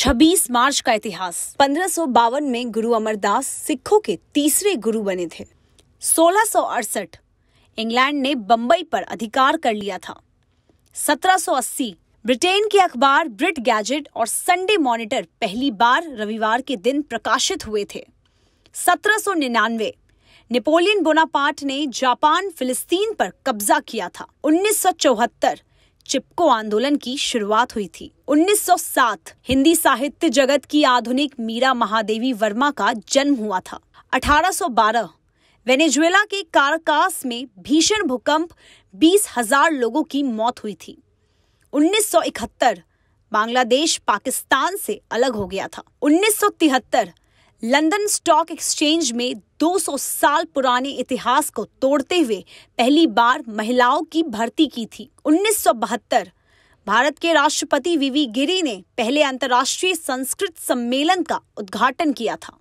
26 मार्च का इतिहास पंद्रह में गुरु अमरदास सिखों के तीसरे गुरु बने थे सोलह इंग्लैंड ने बम्बई पर अधिकार कर लिया था 1780 ब्रिटेन के अखबार ब्रिट गैजेट और संडे मॉनिटर पहली बार रविवार के दिन प्रकाशित हुए थे 1799 नेपोलियन बोनापार्ट ने जापान फिलिस्तीन पर कब्जा किया था 1974 चिपको आंदोलन की शुरुआत हुई थी 1907 हिंदी साहित्य जगत की आधुनिक मीरा महादेवी वर्मा का जन्म हुआ था 1812 वेनेजुएला के कारकास में भीषण भूकंप बीस हजार लोगों की मौत हुई थी 1971 बांग्लादेश पाकिस्तान से अलग हो गया था 1973 लंदन स्टॉक एक्सचेंज में 200 साल पुराने इतिहास को तोड़ते हुए पहली बार महिलाओं की भर्ती की थी उन्नीस भारत के राष्ट्रपति वीवी गिरी ने पहले अंतर्राष्ट्रीय संस्कृत सम्मेलन का उद्घाटन किया था